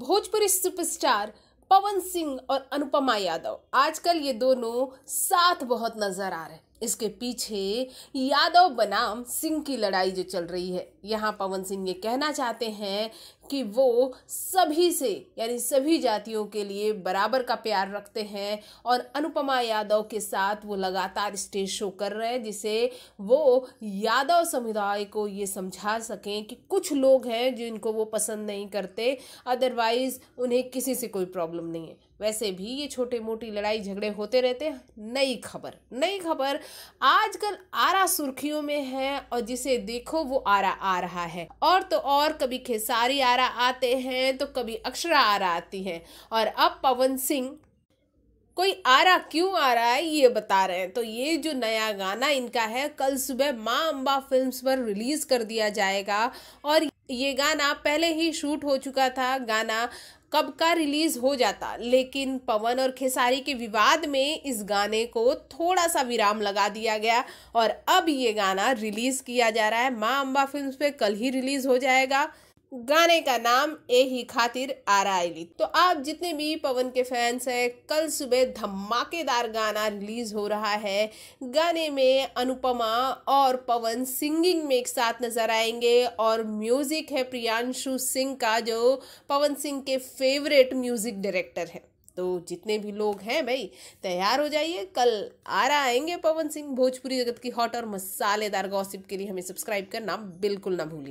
Bhojpuri superstar पवन सिंह और अनुपमा यादव आजकल ये दोनों साथ बहुत नजर आ रहे हैं इसके पीछे यादव बनाम सिंह की लड़ाई जो चल रही है यहाँ पवन सिंह ये कहना चाहते हैं कि वो सभी से यानी सभी जातियों के लिए बराबर का प्यार रखते हैं और अनुपमा यादव के साथ वो लगातार स्टेज शो कर रहे हैं जिसे वो यादव समुदाय को ये समझा सकें कि कुछ लोग हैं जिनको वो पसंद नहीं करते अदरवाइज़ उन्हें किसी से कोई प्रॉब्लम नहीं है वैसे भी ये छोटे मोटी लड़ाई झगड़े होते रहते हैं नई खबर नई खबर आजकल आरा सुर्खियों में है और जिसे देखो वो आरा आ रहा है और तो और कभी खेसारी आरा आते हैं तो कभी अक्षरा आरा आती है और अब पवन सिंह कोई आ रहा क्यों आ रहा है ये बता रहे हैं तो ये जो नया गाना इनका है कल सुबह माँ अम्बा फिल्म्स पर रिलीज़ कर दिया जाएगा और ये गाना पहले ही शूट हो चुका था गाना कब का रिलीज हो जाता लेकिन पवन और खेसारी के विवाद में इस गाने को थोड़ा सा विराम लगा दिया गया और अब ये गाना रिलीज़ किया जा रहा है माँ अम्बा फिल्म पे कल ही रिलीज़ हो जाएगा गाने का नाम ए ही खातिर आरायली तो आप जितने भी पवन के फैंस हैं कल सुबह धमाकेदार गाना रिलीज हो रहा है गाने में अनुपमा और पवन सिंगिंग में एक साथ नजर आएंगे और म्यूजिक है प्रियांशु सिंह का जो पवन सिंह के फेवरेट म्यूजिक डायरेक्टर है तो जितने भी लोग हैं भाई तैयार हो जाइए कल आ रहा आएंगे पवन सिंह भोजपुरी जगत की हॉट और मसालेदार गॉसिप के लिए हमें सब्सक्राइब करना बिल्कुल ना भूलिए